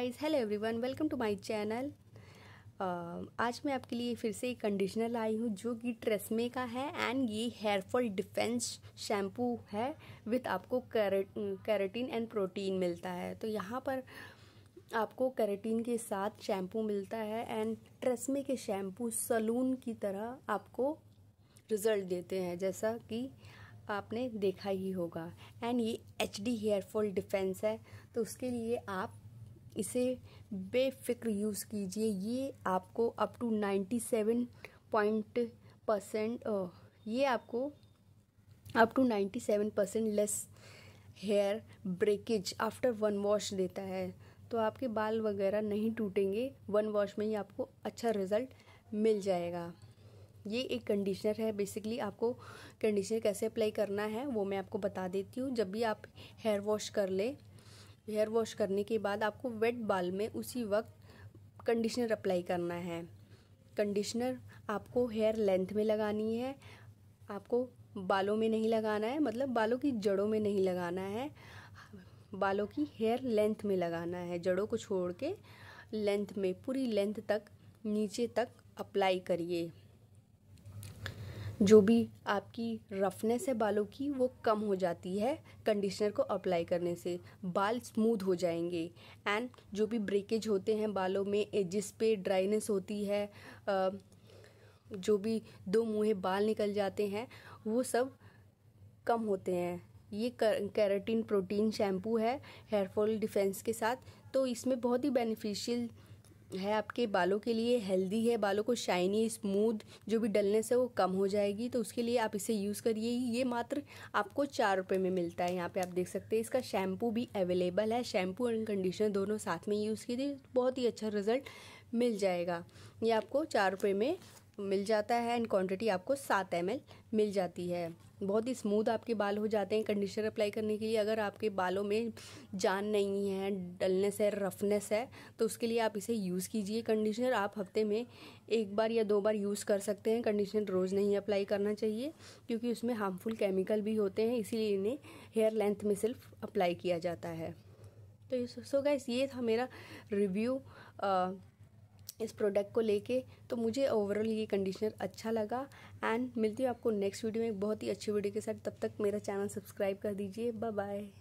guys hello everyone welcome to my channel आज मैं आपके लिए फिर से एक कंडीशनर लाई हूँ जो कि ट्रेसमे का है एंड ये हेयरफॉल डिफेंस शैम्पू है विथ आपको कैरेटीन एंड प्रोटीन मिलता है तो यहाँ पर आपको कैरेटीन के साथ शैम्पू मिलता है एंड ट्रेसमे के शैम्पू सलून की तरह आपको रिजल्ट देते हैं जैसा कि आपने देखा ही होगा एंड ये एच डी हेयरफॉल डिफेंस है तो उसके लिए आप इसे बेफिक्र यूज़ कीजिए ये आपको up to ninety seven point percent ये आपको up to ninety seven percent less hair breakage after one wash देता है तो आपके बाल वगैरह नहीं टूटेंगे वन वॉश में ही आपको अच्छा रिजल्ट मिल जाएगा ये एक कंडीशनर है बेसिकली आपको कंडीशनर कैसे अप्लाई करना है वो मैं आपको बता देती हूँ जब भी आप हेयर वॉश कर ले हेयर वॉश करने के बाद आपको वेट बाल में उसी वक्त कंडीशनर अप्लाई करना है कंडीशनर आपको हेयर लेंथ में लगानी है आपको बालों में नहीं लगाना है मतलब बालों की जड़ों में नहीं लगाना है बालों की हेयर लेंथ में लगाना है जड़ों को छोड़ के लेंथ में पूरी लेंथ तक नीचे तक अप्लाई करिए जो भी आपकी रफनेस है बालों की वो कम हो जाती है कंडीशनर को अप्लाई करने से बाल स्मूथ हो जाएंगे एंड जो भी ब्रेकेज होते हैं बालों में एजिस पे ड्राइनेस होती है जो भी दो मुँहे बाल निकल जाते हैं वो सब कम होते हैं ये कैरेटिन प्रोटीन शैम्पू है हेयर फॉल डिफेंस के साथ तो इसमें बहुत ही बेनिफिशियल है आपके बालों के लिए हेल्दी है बालों को शाइनी स्मूथ जो भी डलनेस है वो कम हो जाएगी तो उसके लिए आप इसे यूज़ करिए ये मात्र आपको चार रुपये में मिलता है यहाँ पे आप देख सकते हैं इसका शैम्पू भी अवेलेबल है शैम्पू एंड कंडीशनर दोनों साथ में यूज़ कीजिए बहुत ही अच्छा रिजल्ट मिल जाएगा ये आपको चार रुपये में मिल जाता है एंड क्वान्टिटी आपको सात एम मिल जाती है बहुत ही स्मूथ आपके बाल हो जाते हैं कंडीशनर अप्लाई करने के लिए अगर आपके बालों में जान नहीं है डलनेस है रफनेस है तो उसके लिए आप इसे यूज़ कीजिए कंडीशनर आप हफ्ते में एक बार या दो बार यूज़ कर सकते हैं कंडीशनर रोज़ नहीं अप्लाई करना चाहिए क्योंकि उसमें हार्मफुल केमिकल भी होते हैं इसीलिए इन्हें हेयर लेंथ में सिर्फ अप्लाई किया जाता है तो सो गैस ये था मेरा रिव्यू इस प्रोडक्ट को लेके तो मुझे ओवरऑल ये कंडीशनर अच्छा लगा एंड मिलती हूँ आपको नेक्स्ट वीडियो में एक बहुत ही अच्छी वीडियो के साथ तब तक मेरा चैनल सब्सक्राइब कर दीजिए बाय बाय